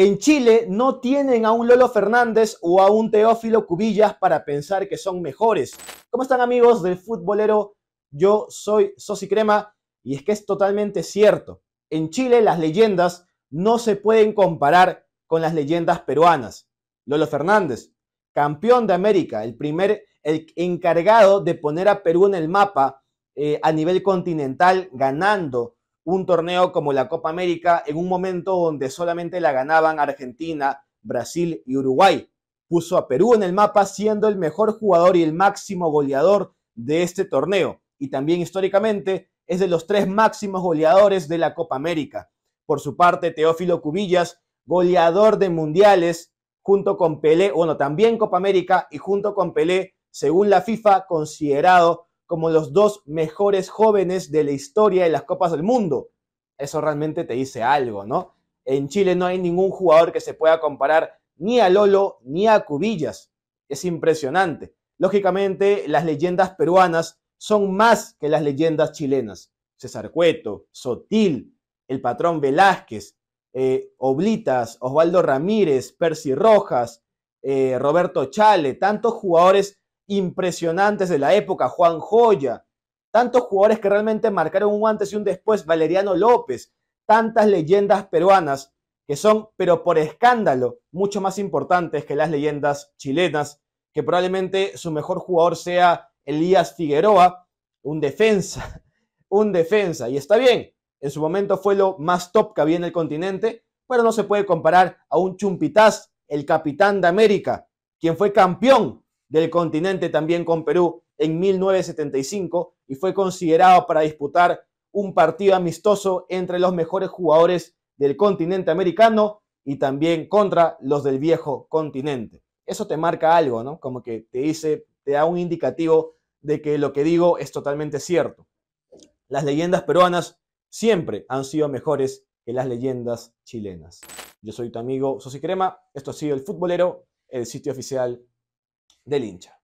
En Chile no tienen a un Lolo Fernández o a un Teófilo Cubillas para pensar que son mejores. ¿Cómo están amigos del futbolero? Yo soy Sosi Crema y es que es totalmente cierto. En Chile las leyendas no se pueden comparar con las leyendas peruanas. Lolo Fernández, campeón de América, el primer encargado de poner a Perú en el mapa eh, a nivel continental, ganando un torneo como la Copa América en un momento donde solamente la ganaban Argentina, Brasil y Uruguay. Puso a Perú en el mapa siendo el mejor jugador y el máximo goleador de este torneo. Y también históricamente es de los tres máximos goleadores de la Copa América. Por su parte, Teófilo Cubillas, goleador de mundiales, junto con Pelé, bueno, también Copa América y junto con Pelé, según la FIFA, considerado como los dos mejores jóvenes de la historia de las Copas del Mundo. Eso realmente te dice algo, ¿no? En Chile no hay ningún jugador que se pueda comparar ni a Lolo ni a Cubillas. Es impresionante. Lógicamente, las leyendas peruanas son más que las leyendas chilenas. César Cueto, Sotil, el patrón Velázquez, eh, Oblitas, Osvaldo Ramírez, Percy Rojas, eh, Roberto Chale, tantos jugadores impresionantes de la época, Juan Joya, tantos jugadores que realmente marcaron un antes y un después, Valeriano López, tantas leyendas peruanas que son, pero por escándalo, mucho más importantes que las leyendas chilenas, que probablemente su mejor jugador sea Elías Figueroa, un defensa, un defensa, y está bien, en su momento fue lo más top que había en el continente, pero no se puede comparar a un Chumpitaz, el capitán de América, quien fue campeón del continente también con Perú en 1975 y fue considerado para disputar un partido amistoso entre los mejores jugadores del continente americano y también contra los del viejo continente. Eso te marca algo, ¿no? Como que te dice, te da un indicativo de que lo que digo es totalmente cierto. Las leyendas peruanas siempre han sido mejores que las leyendas chilenas. Yo soy tu amigo Sosi Crema, esto ha sido El Futbolero, el sitio oficial del hincha.